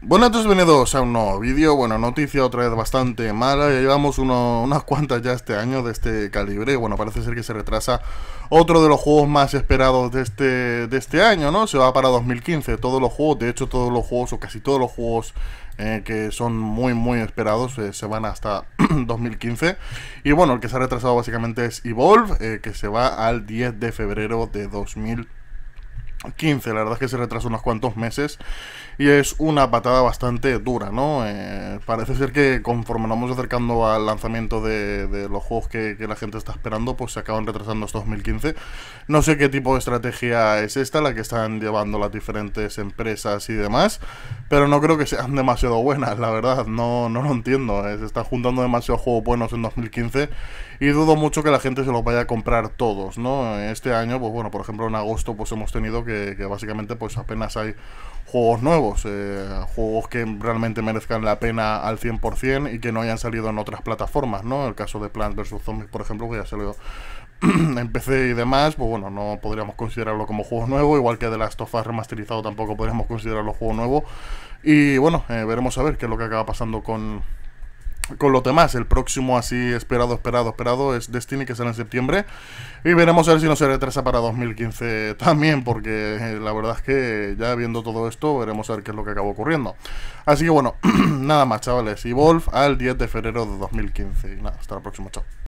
Buenas bienvenidos a un nuevo vídeo, bueno, noticia otra vez bastante mala, ya llevamos unas cuantas ya este año de este calibre, bueno, parece ser que se retrasa otro de los juegos más esperados de este, de este año, ¿no? Se va para 2015, todos los juegos, de hecho todos los juegos o casi todos los juegos eh, que son muy muy esperados, eh, se van hasta 2015. Y bueno, el que se ha retrasado básicamente es Evolve, eh, que se va al 10 de febrero de 2015. 15, la verdad es que se retrasó unos cuantos meses y es una patada bastante dura, ¿no? Eh, parece ser que conforme nos vamos acercando al lanzamiento de, los juegos que, que, la gente está esperando, pues se acaban retrasando estos 2015. No sé qué tipo de estrategia es esta, la que están llevando las diferentes empresas y demás, pero no creo que sean demasiado buenas, la verdad. No, no lo entiendo. Eh. Se están juntando demasiados juegos buenos en 2015 y dudo mucho que la gente se los vaya a comprar todos, ¿no? Este año, pues bueno, por ejemplo, en agosto pues hemos tenido que, básicamente pues apenas hay juegos nuevos, eh, juegos que realmente merezcan la pena al 100% y que no hayan salido en otras plataformas, ¿no? El caso de Plants vs. Zombies, por ejemplo, que ya salió en PC y demás, pues bueno, no podríamos considerarlo como juego nuevo, igual que de las tofas remasterizado tampoco podríamos considerarlo juego nuevo. Y bueno, eh, veremos a ver qué es lo que acaba pasando con, con los demás. El próximo así esperado, esperado, esperado es Destiny, que será en septiembre. Y veremos a ver si no se retrasa para 2015 también, porque eh, la verdad es que ya viendo todo esto, veremos a ver qué es lo que acaba ocurriendo. Así que bueno, nada más, chavales. y Wolf al 10 de febrero de 2015. Y nada, hasta la próxima, chao.